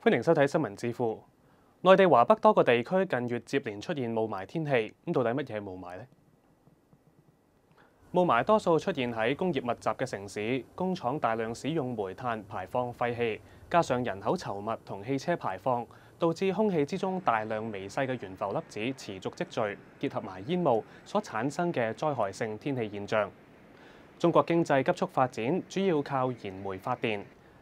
欢迎收睇新闻致库。内地华北多个地区近月接连出现雾霾天气，咁到底乜嘢雾霾呢？雾霾多数出现喺工业密集嘅城市，工厂大量使用煤炭排放废气，加上人口稠密同汽车排放，导致空气之中大量微细嘅悬浮粒子持续积聚，结合埋烟雾所产生嘅灾害性天气现象。中国经济急速发展，主要靠燃煤发电。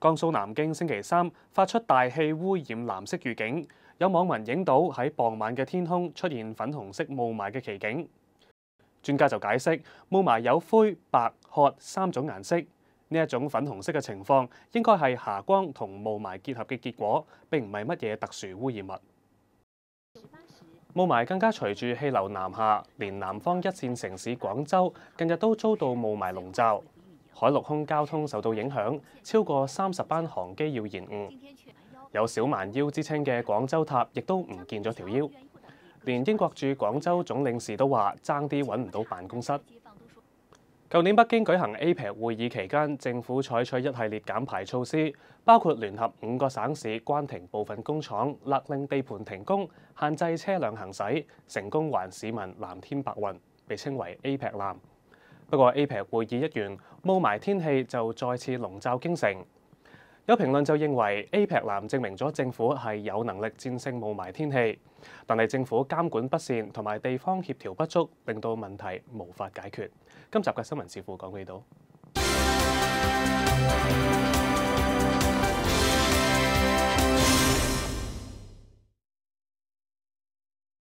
江苏南京星期三发出大气污染蓝色预警，有网民影到喺傍晚嘅天空出现粉红色雾霾嘅奇景。专家就解释，雾霾有灰、白、褐三种颜色。呢一种粉红色嘅情况，应该系霞光同雾霾结合嘅结果，并唔系乜嘢特殊污染物。雾霾更加随住气流南下，连南方一线城市广州近日都遭到雾霾笼罩。海陸空交通受到影響，超過三十班航機要延誤。有小蠻腰之稱嘅廣州塔亦都唔見咗條腰。連英國駐廣州總領事都話爭啲揾唔到辦公室。舊年北京舉行 APEC 會議期間，政府採取一系列減排措施，包括聯合五個省市關停部分工廠、勒令地盤停工、限制車輛行駛，成功還市民藍天白雲，被稱為 APEC 藍。不過 APEC 會議一完，霧霾天氣就再次籠罩京城。有評論就認為 APEC 南證明咗政府係有能力戰勝霧霾天氣，但係政府監管不善同埋地方協調不足，令到問題無法解決。今集嘅新聞視乎講幾多？